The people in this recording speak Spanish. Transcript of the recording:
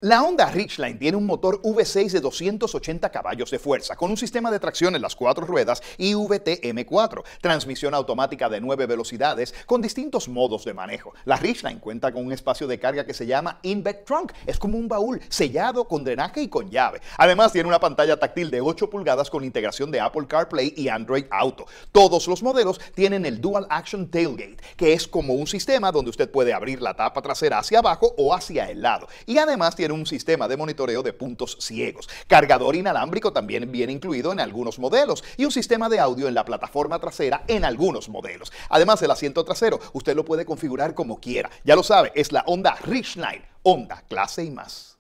La Honda Ridgeline tiene un motor V6 de 280 caballos de fuerza, con un sistema de tracción en las cuatro ruedas y VTM4, transmisión automática de 9 velocidades con distintos modos de manejo. La Ridgeline cuenta con un espacio de carga que se llama in back Trunk, es como un baúl sellado con drenaje y con llave. Además tiene una pantalla táctil de 8 pulgadas con integración de Apple CarPlay y Android Auto. Todos los modelos tienen el Dual Action Tailgate, que es como un sistema donde usted puede abrir la tapa trasera hacia abajo o hacia el lado. Y además un sistema de monitoreo de puntos ciegos. Cargador inalámbrico también viene incluido en algunos modelos y un sistema de audio en la plataforma trasera en algunos modelos. Además, el asiento trasero usted lo puede configurar como quiera. Ya lo sabe, es la Honda Ridgeline, Honda clase y más.